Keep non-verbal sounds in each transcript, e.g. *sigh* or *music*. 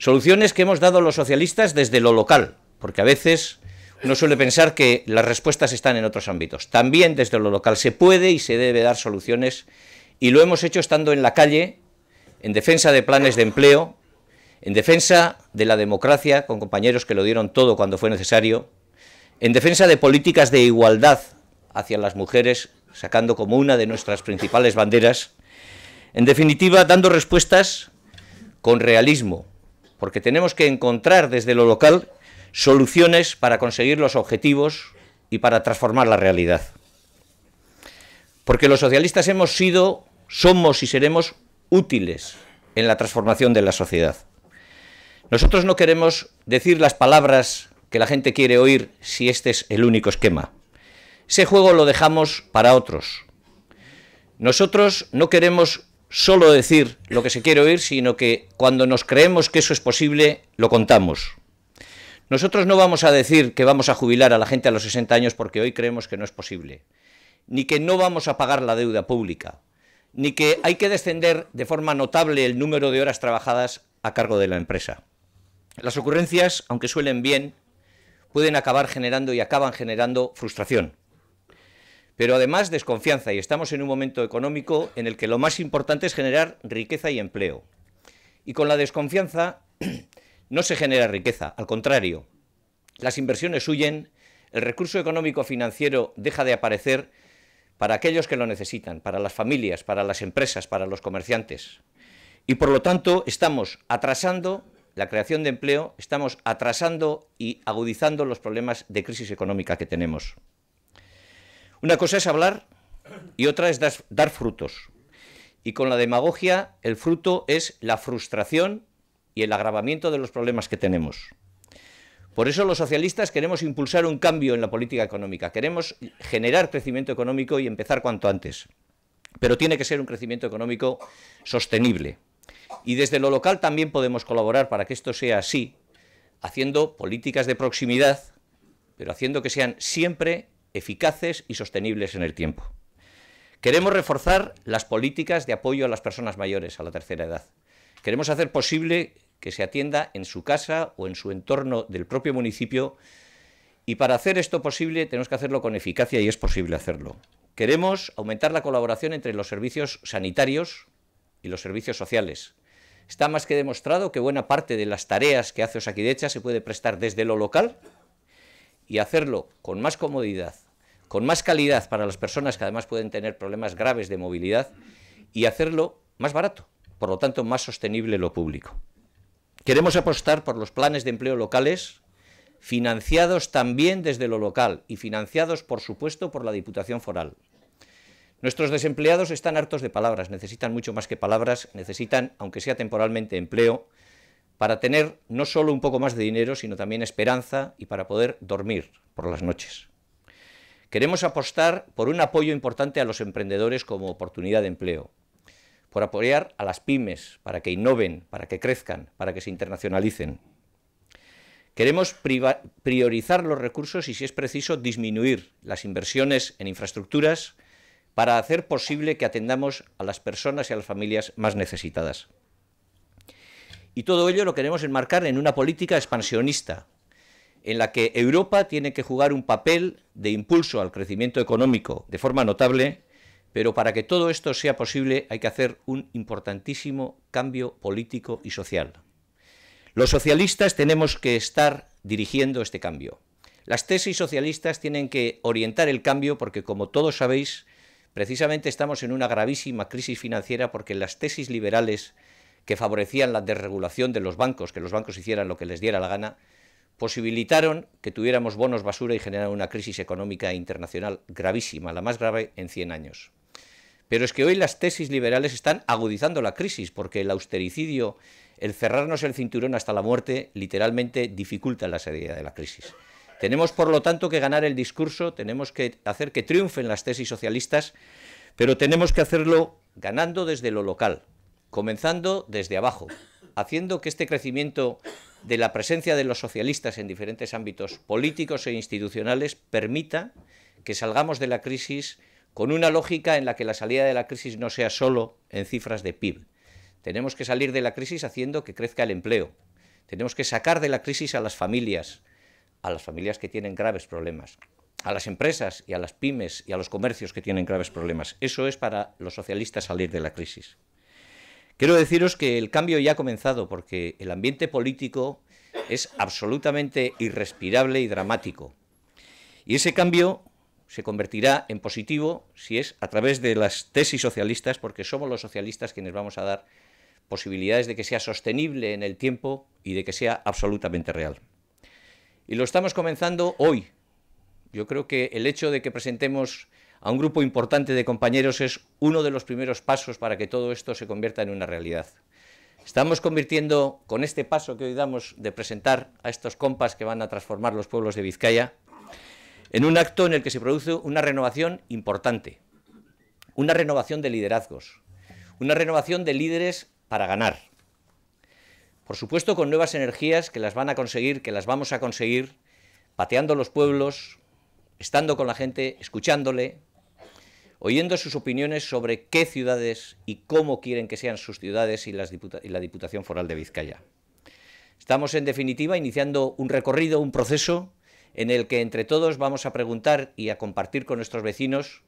Soluciones que hemos dado los socialistas desde lo local, porque a veces uno suele pensar que las respuestas están en otros ámbitos. También desde lo local se puede y se debe dar soluciones y lo hemos hecho estando en la calle, en defensa de planes de empleo, en defensa de la democracia, con compañeros que lo dieron todo cuando fue necesario, en defensa de políticas de igualdad hacia las mujeres, sacando como una de nuestras principales banderas, en definitiva, dando respuestas con realismo, porque tenemos que encontrar desde lo local soluciones para conseguir los objetivos y para transformar la realidad. Porque los socialistas hemos sido, somos y seremos útiles en la transformación de la sociedad. Nosotros no queremos decir las palabras que la gente quiere oír si este es el único esquema. Ese juego lo dejamos para otros. Nosotros no queremos solo decir lo que se quiere oír, sino que cuando nos creemos que eso es posible, lo contamos. Nosotros no vamos a decir que vamos a jubilar a la gente a los 60 años porque hoy creemos que no es posible, ni que no vamos a pagar la deuda pública, ni que hay que descender de forma notable el número de horas trabajadas a cargo de la empresa. Las ocurrencias, aunque suelen bien, pueden acabar generando y acaban generando frustración pero además desconfianza y estamos en un momento económico en el que lo más importante es generar riqueza y empleo. Y con la desconfianza *clears throat* no se genera riqueza, al contrario, las inversiones huyen, el recurso económico financiero deja de aparecer para aquellos que lo necesitan, para las familias, para las empresas, para los comerciantes. Y por lo tanto estamos atrasando la creación de empleo, estamos atrasando y agudizando los problemas de crisis económica que tenemos. Una cosa es hablar y otra es dar frutos. Y con la demagogia el fruto es la frustración y el agravamiento de los problemas que tenemos. Por eso los socialistas queremos impulsar un cambio en la política económica, queremos generar crecimiento económico y empezar cuanto antes. Pero tiene que ser un crecimiento económico sostenible. Y desde lo local también podemos colaborar para que esto sea así, haciendo políticas de proximidad, pero haciendo que sean siempre eficaces y sostenibles en el tiempo. Queremos reforzar las políticas de apoyo a las personas mayores, a la tercera edad. Queremos hacer posible que se atienda en su casa o en su entorno del propio municipio y para hacer esto posible tenemos que hacerlo con eficacia y es posible hacerlo. Queremos aumentar la colaboración entre los servicios sanitarios y los servicios sociales. Está más que demostrado que buena parte de las tareas que hace Osaquidecha se puede prestar desde lo local y hacerlo con más comodidad, con más calidad para las personas que además pueden tener problemas graves de movilidad y hacerlo más barato, por lo tanto más sostenible lo público. Queremos apostar por los planes de empleo locales, financiados también desde lo local y financiados, por supuesto, por la Diputación Foral. Nuestros desempleados están hartos de palabras, necesitan mucho más que palabras, necesitan, aunque sea temporalmente, empleo, para tener no solo un poco más de dinero, sino también esperanza y para poder dormir por las noches. Queremos apostar por un apoyo importante a los emprendedores como oportunidad de empleo, por apoyar a las pymes para que innoven, para que crezcan, para que se internacionalicen. Queremos priorizar los recursos y, si es preciso, disminuir las inversiones en infraestructuras para hacer posible que atendamos a las personas y a las familias más necesitadas. Y todo ello lo queremos enmarcar en una política expansionista, en la que Europa tiene que jugar un papel de impulso al crecimiento económico de forma notable, pero para que todo esto sea posible hay que hacer un importantísimo cambio político y social. Los socialistas tenemos que estar dirigiendo este cambio. Las tesis socialistas tienen que orientar el cambio porque, como todos sabéis, precisamente estamos en una gravísima crisis financiera porque las tesis liberales que favorecían la desregulación de los bancos, que los bancos hicieran lo que les diera la gana, posibilitaron que tuviéramos bonos basura y generar una crisis económica internacional gravísima, la más grave en 100 años. Pero es que hoy las tesis liberales están agudizando la crisis, porque el austericidio, el cerrarnos el cinturón hasta la muerte, literalmente dificulta la salida de la crisis. Tenemos, por lo tanto, que ganar el discurso, tenemos que hacer que triunfen las tesis socialistas, pero tenemos que hacerlo ganando desde lo local, comenzando desde abajo, haciendo que este crecimiento de la presencia de los socialistas en diferentes ámbitos políticos e institucionales permita que salgamos de la crisis con una lógica en la que la salida de la crisis no sea solo en cifras de PIB. Tenemos que salir de la crisis haciendo que crezca el empleo. Tenemos que sacar de la crisis a las familias, a las familias que tienen graves problemas, a las empresas y a las pymes y a los comercios que tienen graves problemas. Eso es para los socialistas salir de la crisis. Quiero deciros que el cambio ya ha comenzado porque el ambiente político es absolutamente irrespirable y dramático. Y ese cambio se convertirá en positivo si es a través de las tesis socialistas, porque somos los socialistas quienes vamos a dar posibilidades de que sea sostenible en el tiempo y de que sea absolutamente real. Y lo estamos comenzando hoy. Yo creo que el hecho de que presentemos a un grupo importante de compañeros es uno de los primeros pasos para que todo esto se convierta en una realidad. Estamos convirtiendo, con este paso que hoy damos de presentar a estos compas que van a transformar los pueblos de Vizcaya, en un acto en el que se produce una renovación importante, una renovación de liderazgos, una renovación de líderes para ganar. Por supuesto, con nuevas energías que las van a conseguir, que las vamos a conseguir, pateando los pueblos, estando con la gente, escuchándole, oyendo sus opiniones sobre qué ciudades y cómo quieren que sean sus ciudades y, la Diputación Foral de Vizcaya. Estamos, en definitiva, iniciando un recorrido, un proceso en el que entre todos vamos a preguntar y a compartir con nuestros vecinos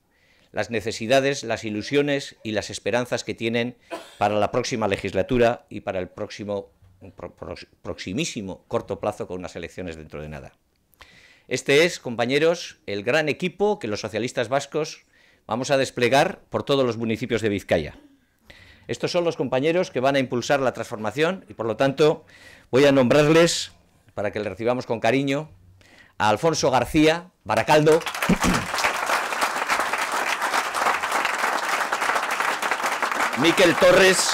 las necesidades, las ilusiones y las esperanzas que tienen para la próxima legislatura y para el próximo, proximísimo corto plazo con unas elecciones dentro de nada. Este es, compañeros, el gran equipo que los socialistas vascos vamos a desplegar por todos los municipios de Vizcaya. Estos son los compañeros que van a impulsar la transformación y por lo tanto voy a nombrarles, para que le recibamos con cariño, a Alfonso García, Baracaldo. Miquel Torres,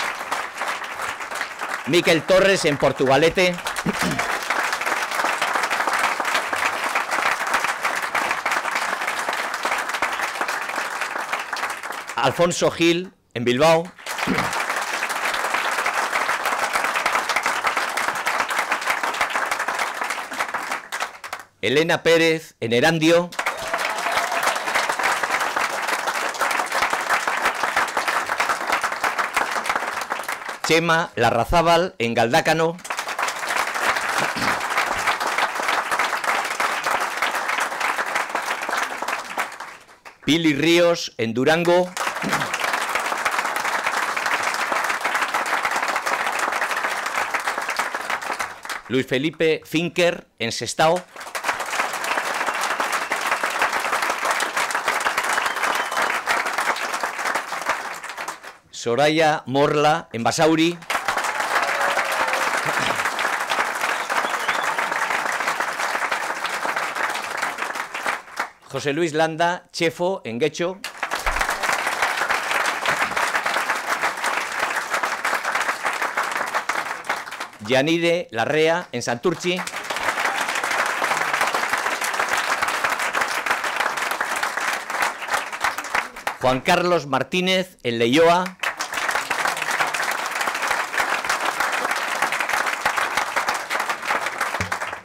Miquel Torres en Portugalete. Alfonso Gil, en Bilbao. Elena Pérez, en Erandio. Chema Larrazábal, en Galdácano. Pili Ríos, en Durango. Luis Felipe Finker en Sestao. Soraya Morla en Basauri. José Luis Landa, Chefo en Guecho. Yanide Larrea en Santurchi. Juan Carlos Martínez en Leioa.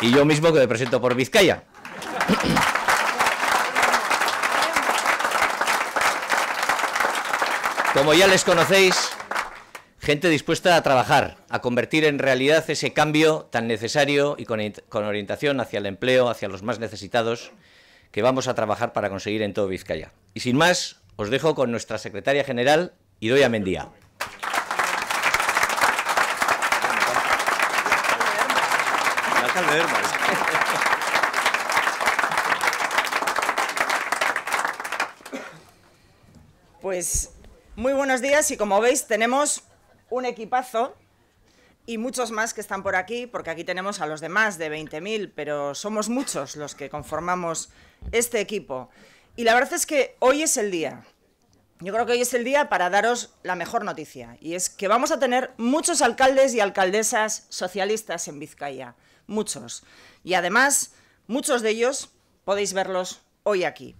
Y yo mismo que me presento por Vizcaya. Como ya les conocéis, Gente dispuesta a trabajar, a convertir en realidad ese cambio tan necesario y con, orientación hacia el empleo, hacia los más necesitados, que vamos a trabajar para conseguir en todo Vizcaya. Y sin más, os dejo con nuestra secretaria general, Idoia Mendía. Pues muy buenos días y como veis tenemos un equipazo y muchos más que están por aquí, porque aquí tenemos a los demás de 20.000, pero somos muchos los que conformamos este equipo. Y la verdad es que hoy es el día. Yo creo que hoy es el día para daros la mejor noticia, y es que vamos a tener muchos alcaldes y alcaldesas socialistas en Vizcaya, muchos. Y además, muchos de ellos podéis verlos hoy aquí.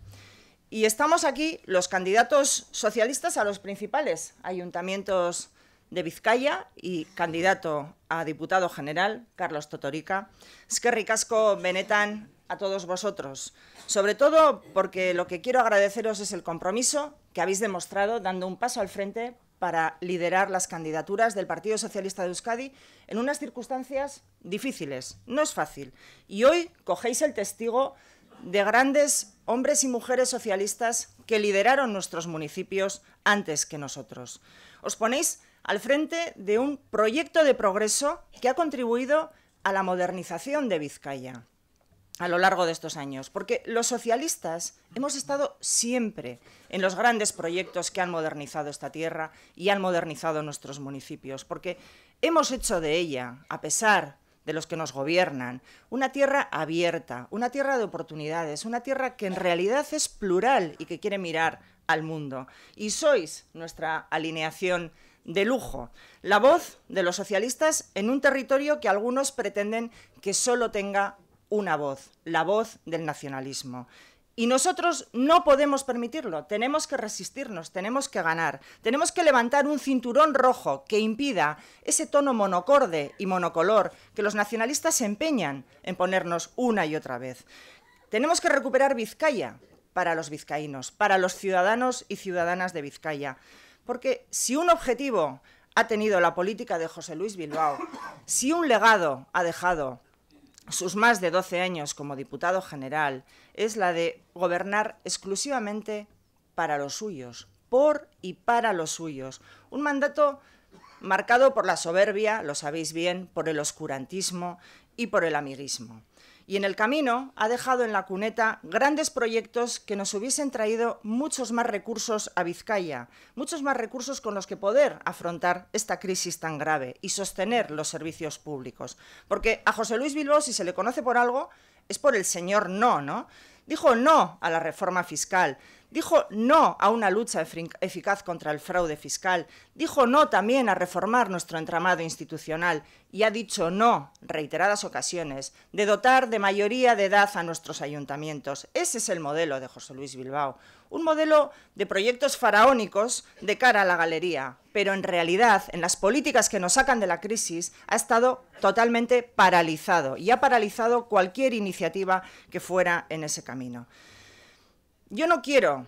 Y estamos aquí los candidatos socialistas a los principales ayuntamientos de Vizcaya y candidato a diputado general, Carlos Totorica. Es que ricasco Benetán a todos vosotros, sobre todo porque lo que quiero agradeceros es el compromiso que habéis demostrado dando un paso al frente para liderar las candidaturas del Partido Socialista de Euskadi en unas circunstancias difíciles. No es fácil. Y hoy cogéis el testigo de grandes hombres y mujeres socialistas que lideraron nuestros municipios antes que nosotros. Os ponéis al frente de un proyecto de progreso que ha contribuido a la modernización de Vizcaya a lo largo de estos años, porque los socialistas hemos estado siempre en los grandes proyectos que han modernizado esta tierra y han modernizado nuestros municipios, porque hemos hecho de ella, a pesar de los que nos gobiernan, una tierra abierta, una tierra de oportunidades, una tierra que en realidad es plural y que quiere mirar al mundo. Y sois nuestra alineación de lujo, la voz de los socialistas en un territorio que algunos pretenden que solo tenga una voz, la voz del nacionalismo. Y nosotros no podemos permitirlo, tenemos que resistirnos, tenemos que ganar, tenemos que levantar un cinturón rojo que impida ese tono monocorde y monocolor que los nacionalistas se empeñan en ponernos una y otra vez. Tenemos que recuperar Vizcaya para los vizcaínos, para los ciudadanos y ciudadanas de Vizcaya. Porque si un objetivo ha tenido la política de José Luis Bilbao, si un legado ha dejado sus más de 12 años como diputado general, es la de gobernar exclusivamente para los suyos, por y para los suyos. Un mandato marcado por la soberbia, lo sabéis bien, por el oscurantismo y por el amiguismo y en el camino ha dejado en la cuneta grandes proyectos que nos hubiesen traído muchos más recursos a Vizcaya, muchos más recursos con los que poder afrontar esta crisis tan grave y sostener los servicios públicos. Porque a José Luis Bilbao, si se le conoce por algo, es por el señor no, ¿no? Dijo no a la reforma fiscal, Dijo no a una lucha eficaz contra el fraude fiscal. Dijo no también a reformar nuestro entramado institucional. Y ha dicho no, reiteradas ocasiones, de dotar de mayoría de edad a nuestros ayuntamientos. Ese es el modelo de José Luis Bilbao. Un modelo de proyectos faraónicos de cara a la galería. Pero en realidad, en las políticas que nos sacan de la crisis, ha estado totalmente paralizado. Y ha paralizado cualquier iniciativa que fuera en ese camino. Yo no quiero,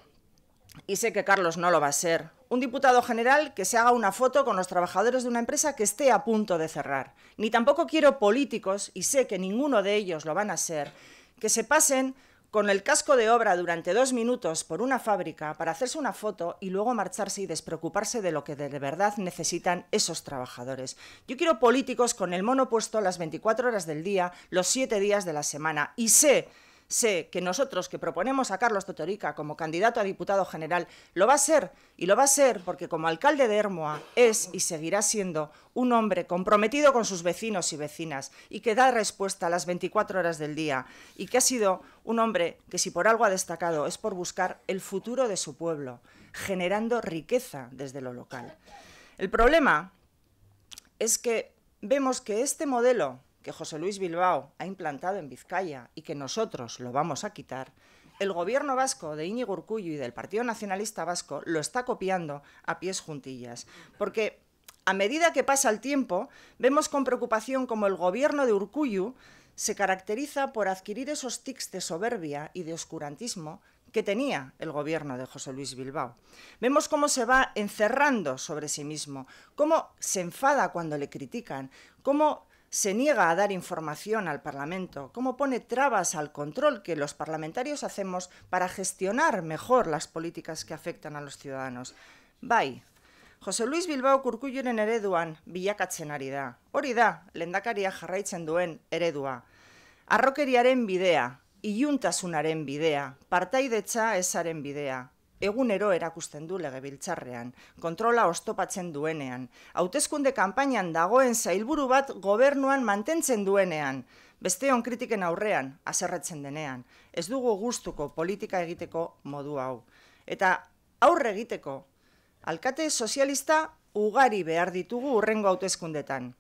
y sé que Carlos no lo va a ser, un diputado general que se haga una foto con los trabajadores de una empresa que esté a punto de cerrar. Ni tampoco quiero políticos, y sé que ninguno de ellos lo van a ser, que se pasen con el casco de obra durante dos minutos por una fábrica para hacerse una foto y luego marcharse y despreocuparse de lo que de verdad necesitan esos trabajadores. Yo quiero políticos con el mono puesto las 24 horas del día, los 7 días de la semana, y sé sé que nosotros que proponemos a Carlos Totorica como candidato a diputado general, lo va a ser, y lo va a ser porque como alcalde de Hermoa es y seguirá siendo un hombre comprometido con sus vecinos y vecinas y que da respuesta a las 24 horas del día y que ha sido un hombre que si por algo ha destacado es por buscar el futuro de su pueblo, generando riqueza desde lo local. El problema es que vemos que este modelo que José Luis Bilbao ha implantado en Vizcaya y que nosotros lo vamos a quitar, el gobierno vasco de Íñigo Urcullu y del Partido Nacionalista Vasco lo está copiando a pies juntillas. Porque a medida que pasa el tiempo, vemos con preocupación cómo el gobierno de Urcullu se caracteriza por adquirir esos tics de soberbia y de oscurantismo que tenía el gobierno de José Luis Bilbao. Vemos cómo se va encerrando sobre sí mismo, cómo se enfada cuando le critican, cómo se niega a dar información al Parlamento, cómo pone trabas al control que los parlamentarios hacemos para gestionar mejor las políticas que afectan a los ciudadanos. Bai, José Luis Bilbao kurkulluren ereduan bilakatzen ari da. Hori da, lendakaria jarraitzen duen eredua. Arrokeriaren bidea, iluntasunaren bidea, partaidetza esaren bidea, egunero erakusten du legebiltzarrean, kontrola ostopatzen duenean, hauteskunde kanpainan dagoen zailburu bat gobernuan mantentzen duenean, beste on kritiken aurrean, azerretzen denean, ez dugu gustuko politika egiteko modu hau. Eta aurre egiteko, alkate sozialista ugari behar ditugu urrengo hauteskundetan.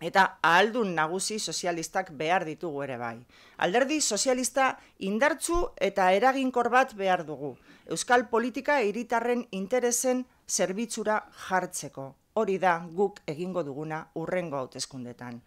Eta ahaldun nagusi sozialistak behar ditugu ere bai. Alderdi sozialista indartzu eta eraginkor bat behar dugu. Euskal politika hiritarren interesen zerbitzura jartzeko. Hori da guk egingo duguna urrengo hauteskundetan.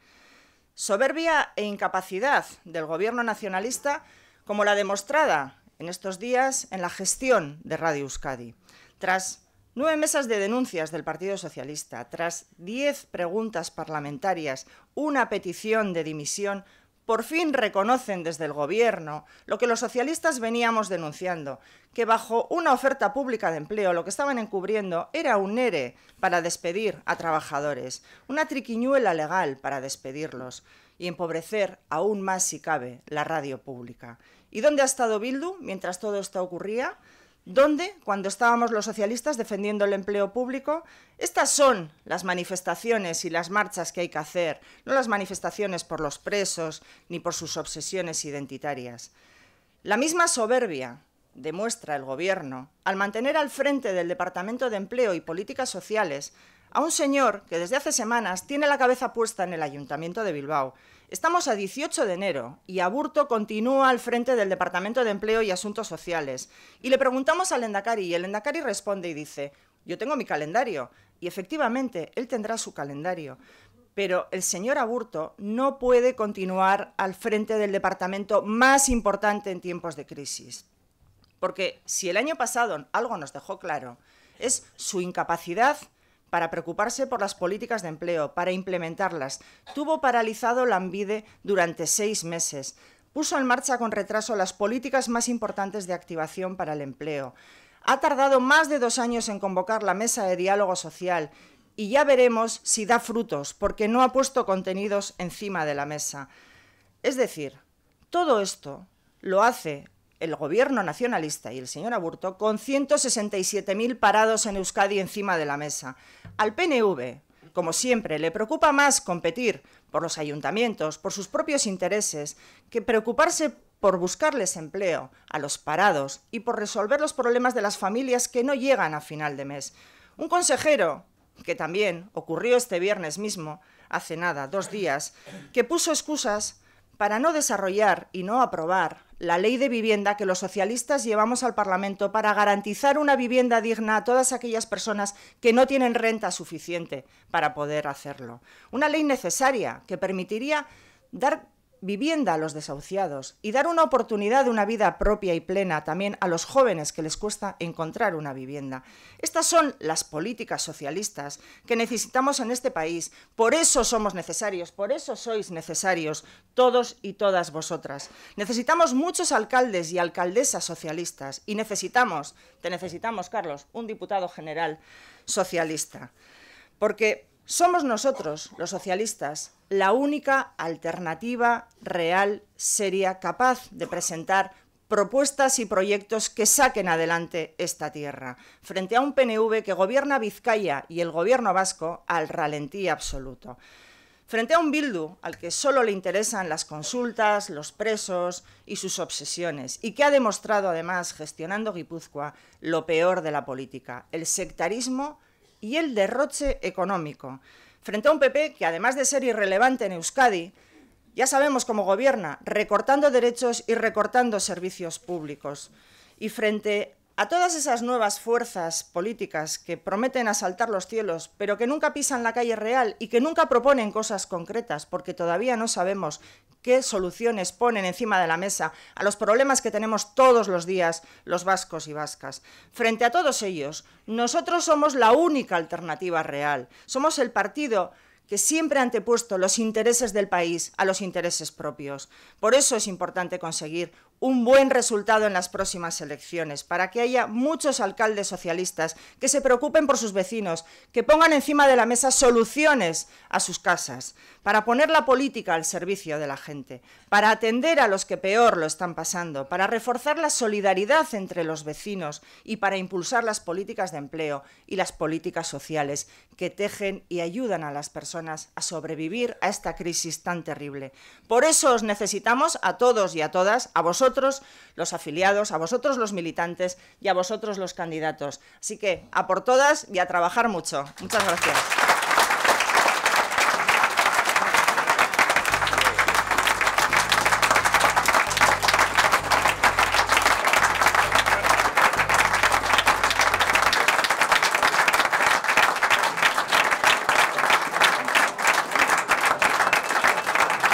Soberbia e incapacidad del gobierno nacionalista como la demostrada en estos días en la gestión de Radio Euskadi. Tras Nueve mesas de denuncias del Partido Socialista, tras diez preguntas parlamentarias, una petición de dimisión, por fin reconocen desde el Gobierno lo que los socialistas veníamos denunciando, que bajo una oferta pública de empleo lo que estaban encubriendo era un ERE para despedir a trabajadores, una triquiñuela legal para despedirlos y empobrecer aún más si cabe la radio pública. ¿Y dónde ha estado Bildu mientras todo esto ocurría? donde, cuando estábamos los socialistas defendiendo el empleo público, estas son las manifestaciones y las marchas que hay que hacer, no las manifestaciones por los presos ni por sus obsesiones identitarias. La misma soberbia demuestra el Gobierno al mantener al frente del Departamento de Empleo y Políticas Sociales a un señor que desde hace semanas tiene la cabeza puesta en el Ayuntamiento de Bilbao Estamos a 18 de enero y Aburto continúa al frente del Departamento de Empleo y Asuntos Sociales. Y le preguntamos al Endacari y el Endacari responde y dice, yo tengo mi calendario. Y efectivamente, él tendrá su calendario. Pero el señor Aburto no puede continuar al frente del departamento más importante en tiempos de crisis. Porque si el año pasado algo nos dejó claro, es su incapacidad para preocuparse por las políticas de empleo, para implementarlas. Tuvo paralizado la ANVIDE durante seis meses. Puso en marcha con retraso las políticas más importantes de activación para el empleo. Ha tardado más de dos años en convocar la mesa de diálogo social y ya veremos si da frutos, porque no ha puesto contenidos encima de la mesa. Es decir, todo esto lo hace el gobierno nacionalista y el señor Aburto con 167.000 parados en Euskadi encima de la mesa. Al PNV, como siempre, le preocupa más competir por los ayuntamientos, por sus propios intereses, que preocuparse por buscarles empleo a los parados y por resolver los problemas de las familias que no llegan a final de mes. Un consejero, que también ocurrió este viernes mismo, hace nada, dos días, que puso excusas para no desarrollar y no aprobar la ley de vivienda que los socialistas llevamos al Parlamento para garantizar una vivienda digna a todas aquellas personas que no tienen renta suficiente para poder hacerlo. Una ley necesaria que permitiría dar vivienda a los desahuciados y dar una oportunidad de una vida propia y plena también a los jóvenes que les cuesta encontrar una vivienda. Estas son las políticas socialistas que necesitamos en este país. Por eso somos necesarios, por eso sois necesarios todos y todas vosotras. Necesitamos muchos alcaldes y alcaldesas socialistas y necesitamos, te necesitamos Carlos, un diputado general socialista. Porque somos nosotros, los socialistas, la única alternativa real, seria, capaz de presentar propuestas y proyectos que saquen adelante esta tierra, frente a un PNV que gobierna Vizcaya y el gobierno vasco al ralentí absoluto. Frente a un Bildu al que solo le interesan las consultas, los presos y sus obsesiones, y que ha demostrado además, gestionando Guipúzcoa, lo peor de la política, el sectarismo y el derroche económico, frente a un PP que, además de ser irrelevante en Euskadi, ya sabemos cómo gobierna, recortando derechos y recortando servicios públicos, y frente a todas esas nuevas fuerzas políticas que prometen asaltar los cielos, pero que nunca pisan la calle real y que nunca proponen cosas concretas, porque todavía no sabemos qué soluciones ponen encima de la mesa a los problemas que tenemos todos los días los vascos y vascas. Frente a todos ellos, nosotros somos la única alternativa real. Somos el partido que siempre ha antepuesto los intereses del país a los intereses propios. Por eso es importante conseguir un buen resultado en las próximas elecciones, para que haya muchos alcaldes socialistas que se preocupen por sus vecinos, que pongan encima de la mesa soluciones a sus casas, para poner la política al servicio de la gente, para atender a los que peor lo están pasando, para reforzar la solidaridad entre los vecinos y para impulsar las políticas de empleo y las políticas sociales que tejen y ayudan a las personas a sobrevivir a esta crisis tan terrible. Por eso os necesitamos a todos y a todas, a vosotros, vosotros los afiliados, a vosotros los militantes y a vosotros los candidatos. Así que a por todas y a trabajar mucho. Muchas gracias.